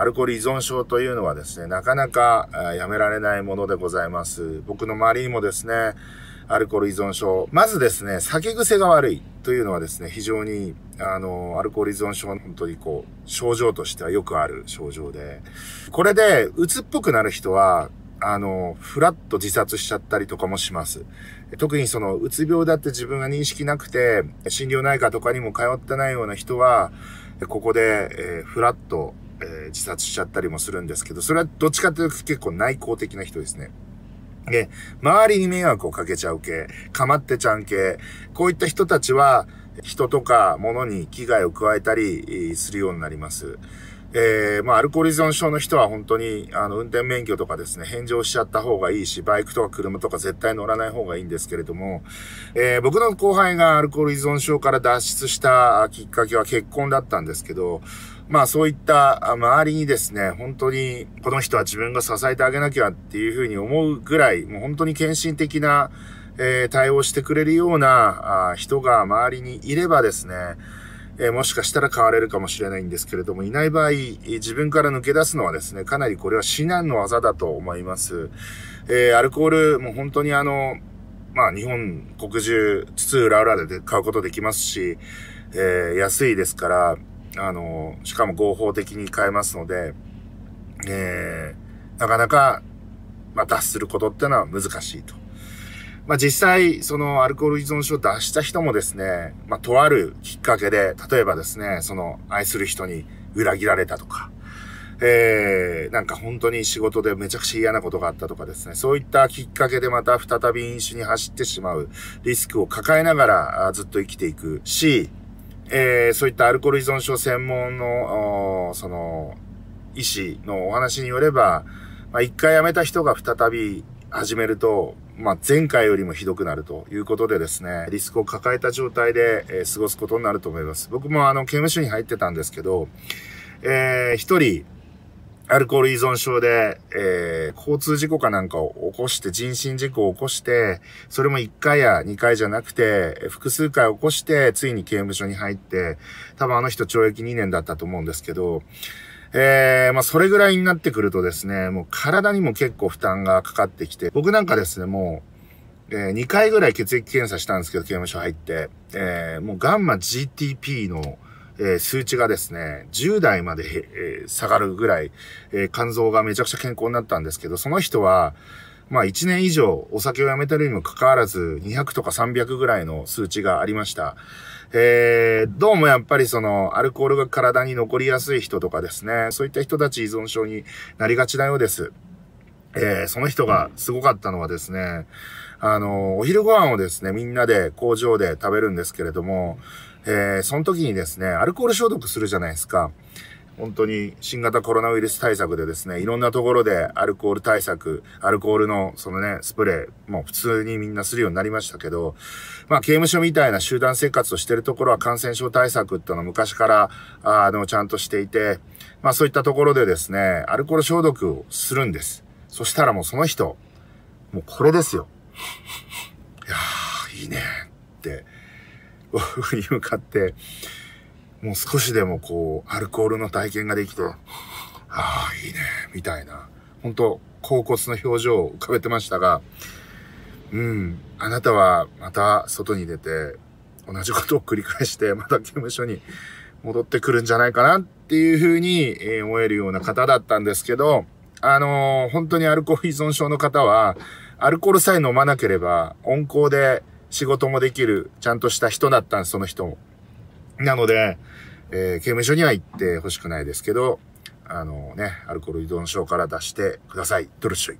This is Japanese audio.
アルコール依存症というのはですね、なかなかやめられないものでございます。僕の周りにもですね、アルコール依存症。まずですね、酒癖が悪いというのはですね、非常に、あの、アルコール依存症の本当にこう、症状としてはよくある症状で、これで、鬱っぽくなる人は、あの、ふらっと自殺しちゃったりとかもします。特にその、うつ病だって自分が認識なくて、心療内科とかにも通ってないような人は、ここで、えー、ふらっと自殺しちゃったりもするんですけど、それはどっちかというと結構内向的な人ですね。で、周りに迷惑をかけちゃう系、かまってちゃん系、こういった人たちは、人とか物に危害を加えたりするようになります。えー、まあ、アルコール依存症の人は本当に、あの、運転免許とかですね、返上しちゃった方がいいし、バイクとか車とか絶対乗らない方がいいんですけれども、えー、僕の後輩がアルコール依存症から脱出したきっかけは結婚だったんですけど、まあそういった周りにですね、本当にこの人は自分が支えてあげなきゃっていうふうに思うぐらい、もう本当に献身的な、えー、対応してくれるようなあ人が周りにいればですね、えー、もしかしたら変われるかもしれないんですけれども、いない場合、自分から抜け出すのはですね、かなりこれは至難の技だと思います。えー、アルコール、もう本当にあの、まあ日本国中、津ら浦らで買うことできますし、えー、安いですから、あの、しかも合法的に買えますので、えー、なかなか、まあ、脱することってのは難しいと。まあ、実際、そのアルコール依存症を脱した人もですね、まあ、とあるきっかけで、例えばですね、その愛する人に裏切られたとか、えー、なんか本当に仕事でめちゃくちゃ嫌なことがあったとかですね、そういったきっかけでまた再び飲酒に走ってしまうリスクを抱えながらずっと生きていくし、えー、そういったアルコール依存症専門の、その、医師のお話によれば、まあ、一回辞めた人が再び始めると、まあ、前回よりもひどくなるということでですね、リスクを抱えた状態で、えー、過ごすことになると思います。僕もあの、刑務所に入ってたんですけど、えー、一人、アルコール依存症で、えー、交通事故かなんかを起こして、人身事故を起こして、それも1回や2回じゃなくて、複数回起こして、ついに刑務所に入って、多分あの人懲役2年だったと思うんですけど、えー、まあ、それぐらいになってくるとですね、もう体にも結構負担がかかってきて、僕なんかですね、もう、えー、2回ぐらい血液検査したんですけど、刑務所入って、えー、もうガンマ GTP の、え数値がですね、10代まで、え下がるぐらい、え肝臓がめちゃくちゃ健康になったんですけど、その人は、まあ1年以上お酒をやめてるにもかかわらず200とか300ぐらいの数値がありました。えー、どうもやっぱりそのアルコールが体に残りやすい人とかですね、そういった人たち依存症になりがちなようです。えー、その人がすごかったのはですね、あの、お昼ご飯をですね、みんなで工場で食べるんですけれども、えー、その時にですね、アルコール消毒するじゃないですか。本当に新型コロナウイルス対策でですね、いろんなところでアルコール対策、アルコールのそのね、スプレー、もう普通にみんなするようになりましたけど、まあ刑務所みたいな集団生活をしてるところは感染症対策ってのは昔から、あの、ちゃんとしていて、まあそういったところでですね、アルコール消毒をするんです。そしたらもうその人、もうこれですよ。いやー、いいねって、僕に向かって、もう少しでもこう、アルコールの体験ができて、ああ、いいね、みたいな。本当恍惚の表情を浮かべてましたが、うん、あなたはまた外に出て、同じことを繰り返して、また刑務所に戻ってくるんじゃないかなっていうふうに思えるような方だったんですけど、あのー、本当にアルコール依存症の方は、アルコールさえ飲まなければ、温厚で仕事もできる、ちゃんとした人だったんです、その人も。なので、えー、刑務所には行ってほしくないですけど、あのね、アルコール依存症から出してください。ドルシュイ。